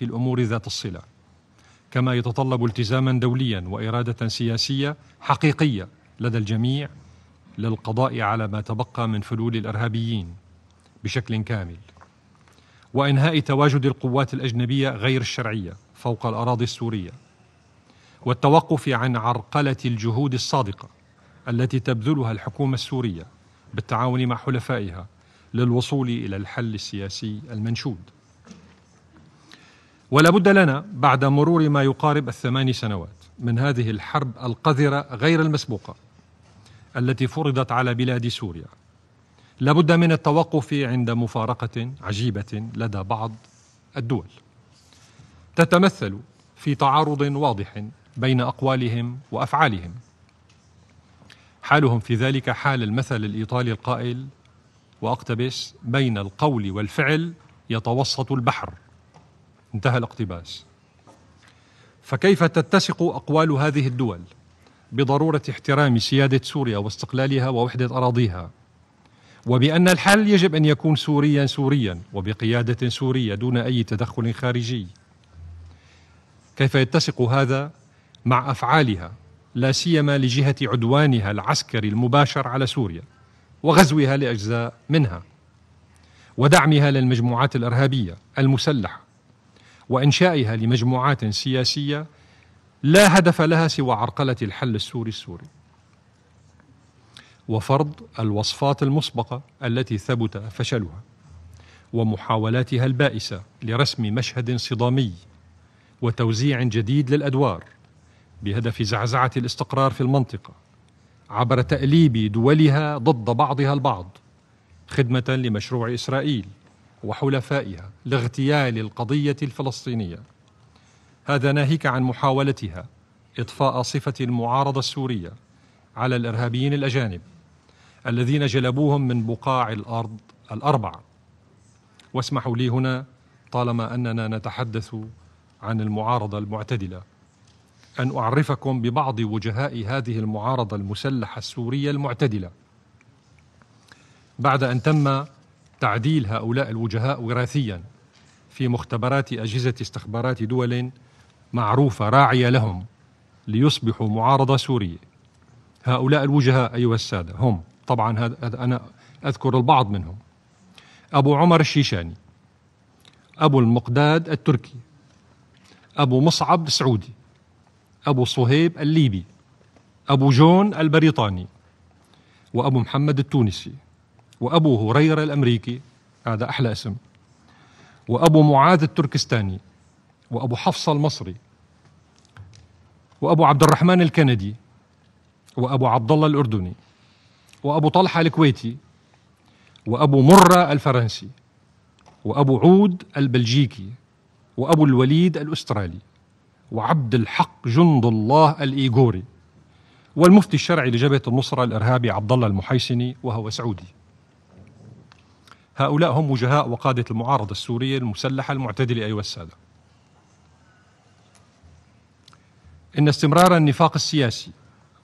في الامور ذات الصله كما يتطلب التزاما دوليا واراده سياسيه حقيقيه لدى الجميع للقضاء على ما تبقى من فلول الارهابيين بشكل كامل وانهاء تواجد القوات الاجنبيه غير الشرعيه فوق الاراضي السوريه والتوقف عن عرقله الجهود الصادقه التي تبذلها الحكومه السوريه بالتعاون مع حلفائها للوصول الى الحل السياسي المنشود ولا بد لنا بعد مرور ما يقارب الثمان سنوات من هذه الحرب القذره غير المسبوقه التي فرضت على بلاد سوريا لابد من التوقف عند مفارقه عجيبه لدى بعض الدول تتمثل في تعارض واضح بين اقوالهم وافعالهم حالهم في ذلك حال المثل الايطالي القائل واقتبس بين القول والفعل يتوسط البحر انتهى الاقتباس فكيف تتسق اقوال هذه الدول بضروره احترام سياده سوريا واستقلالها ووحده اراضيها وبان الحل يجب ان يكون سوريا سوريا وبقياده سوريه دون اي تدخل خارجي كيف يتسق هذا مع افعالها لا سيما لجهه عدوانها العسكري المباشر على سوريا وغزوها لاجزاء منها ودعمها للمجموعات الارهابيه المسلحه وانشائها لمجموعات سياسيه لا هدف لها سوى عرقله الحل السوري السوري وفرض الوصفات المسبقه التي ثبت فشلها ومحاولاتها البائسه لرسم مشهد صدامي وتوزيع جديد للادوار بهدف زعزعه الاستقرار في المنطقه عبر تاليب دولها ضد بعضها البعض خدمه لمشروع اسرائيل وحلفائها لاغتيال القضيه الفلسطينيه هذا ناهيك عن محاولتها اطفاء صفه المعارضه السوريه على الارهابيين الاجانب الذين جلبوهم من بقاع الارض الأربعة. واسمحوا لي هنا طالما اننا نتحدث عن المعارضه المعتدله ان اعرفكم ببعض وجهاء هذه المعارضه المسلحه السوريه المعتدله بعد ان تم تعديل هؤلاء الوجهاء وراثيا في مختبرات أجهزة استخبارات دول معروفة راعية لهم ليصبحوا معارضة سورية هؤلاء الوجهاء أيها السادة هم طبعا هذا أنا أذكر البعض منهم أبو عمر الشيشاني أبو المقداد التركي أبو مصعب السعودي أبو صهيب الليبي أبو جون البريطاني وأبو محمد التونسي وأبو هريرة الأمريكي هذا أحلى اسم وأبو معاذ التركستاني وأبو حفصة المصري وأبو عبد الرحمن الكندي وأبو عبد الله الأردني وأبو طلحة الكويتي وأبو مرة الفرنسي وأبو عود البلجيكي وأبو الوليد الأسترالي وعبد الحق جند الله الإيغوري والمفتي الشرعي لجبهة النصرة الإرهابي عبد الله المحيسني وهو سعودي هؤلاء هم وجهاء وقادة المعارضة السورية المسلحة المعتدلة أيها السادة إن استمرار النفاق السياسي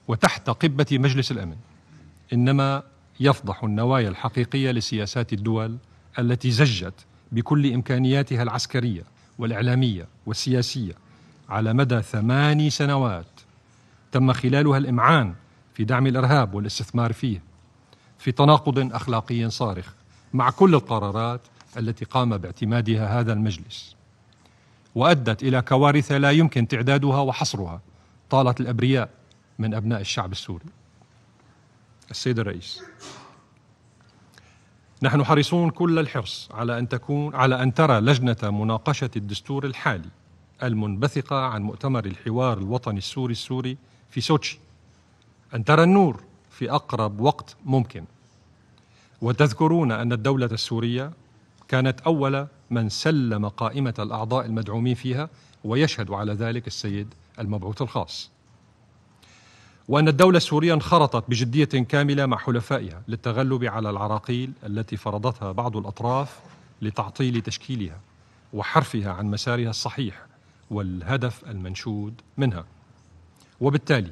وتحت قبة مجلس الأمن إنما يفضح النوايا الحقيقية لسياسات الدول التي زجت بكل إمكانياتها العسكرية والإعلامية والسياسية على مدى ثماني سنوات تم خلالها الإمعان في دعم الإرهاب والاستثمار فيه في تناقض أخلاقي صارخ مع كل القرارات التي قام باعتمادها هذا المجلس وأدت إلى كوارث لا يمكن تعدادها وحصرها طالت الأبرياء من أبناء الشعب السوري السيد الرئيس نحن حريصون كل الحرص على أن تكون على أن ترى لجنة مناقشة الدستور الحالي المنبثقة عن مؤتمر الحوار الوطني السوري السوري في سوتشي أن ترى النور في أقرب وقت ممكن وتذكرون أن الدولة السورية كانت أول من سلم قائمة الأعضاء المدعومين فيها ويشهد على ذلك السيد المبعوث الخاص وأن الدولة السورية انخرطت بجدية كاملة مع حلفائها للتغلب على العراقيل التي فرضتها بعض الأطراف لتعطيل تشكيلها وحرفها عن مسارها الصحيح والهدف المنشود منها وبالتالي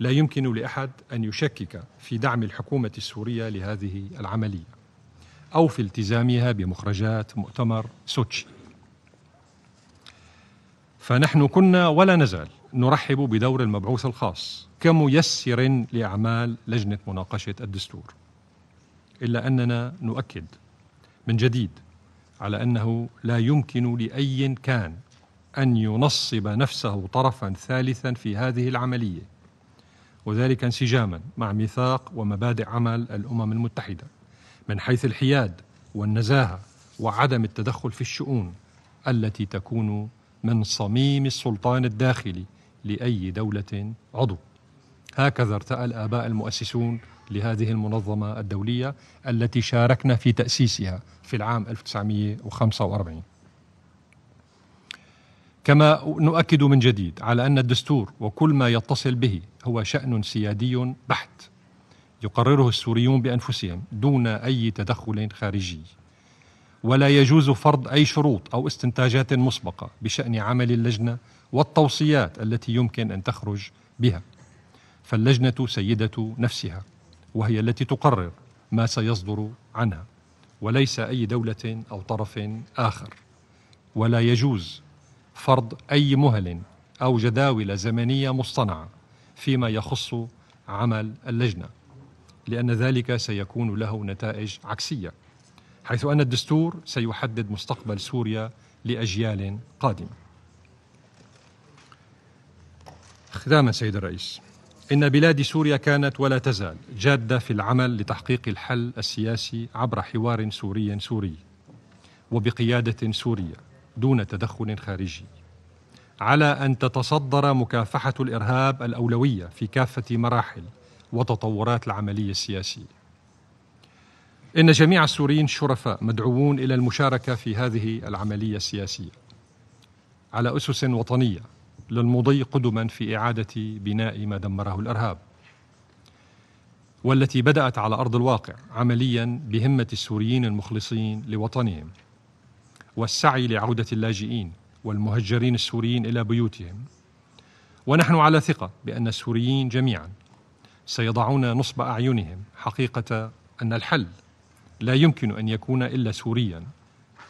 لا يمكن لاحد ان يشكك في دعم الحكومه السوريه لهذه العمليه او في التزامها بمخرجات مؤتمر سوتشي فنحن كنا ولا نزال نرحب بدور المبعوث الخاص كميسر لاعمال لجنه مناقشه الدستور الا اننا نؤكد من جديد على انه لا يمكن لاي كان ان ينصب نفسه طرفا ثالثا في هذه العمليه وذلك انسجاما مع ميثاق ومبادئ عمل الامم المتحده من حيث الحياد والنزاهه وعدم التدخل في الشؤون التي تكون من صميم السلطان الداخلي لاي دوله عضو هكذا ارتأى الآباء المؤسسون لهذه المنظمة الدولية التي شاركنا في تأسيسها في العام 1945 كما نؤكد من جديد على ان الدستور وكل ما يتصل به هو شان سيادي بحت يقرره السوريون بانفسهم دون اي تدخل خارجي ولا يجوز فرض اي شروط او استنتاجات مسبقه بشان عمل اللجنه والتوصيات التي يمكن ان تخرج بها فاللجنه سيده نفسها وهي التي تقرر ما سيصدر عنها وليس اي دوله او طرف اخر ولا يجوز فرض أي مهل أو جداول زمنية مصطنعة فيما يخص عمل اللجنة لأن ذلك سيكون له نتائج عكسية حيث أن الدستور سيحدد مستقبل سوريا لأجيال قادمة ختاما سيد الرئيس إن بلاد سوريا كانت ولا تزال جادة في العمل لتحقيق الحل السياسي عبر حوار سوري سوري وبقيادة سورية دون تدخل خارجي على ان تتصدر مكافحه الارهاب الاولويه في كافه مراحل وتطورات العمليه السياسيه ان جميع السوريين شرفاء مدعوون الى المشاركه في هذه العمليه السياسيه على اسس وطنيه للمضي قدما في اعاده بناء ما دمره الارهاب والتي بدات على ارض الواقع عمليا بهمه السوريين المخلصين لوطنهم والسعي لعودة اللاجئين والمهجرين السوريين إلى بيوتهم ونحن على ثقة بأن السوريين جميعا سيضعون نصب أعينهم حقيقة أن الحل لا يمكن أن يكون إلا سوريا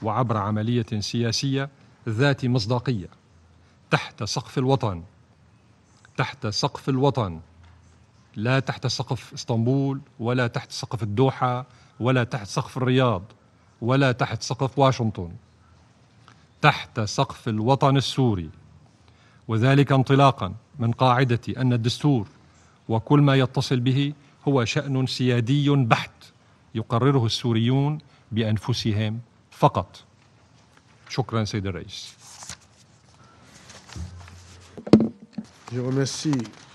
وعبر عملية سياسية ذات مصداقية تحت سقف الوطن تحت سقف الوطن لا تحت سقف اسطنبول ولا تحت سقف الدوحة ولا تحت سقف الرياض ولا تحت سقف واشنطن تحت سقف الوطن السوري وذلك انطلاقا من قاعده ان الدستور وكل ما يتصل به هو شان سيادي بحت يقرره السوريون بانفسهم فقط شكرا سيد الرئيس Je remercie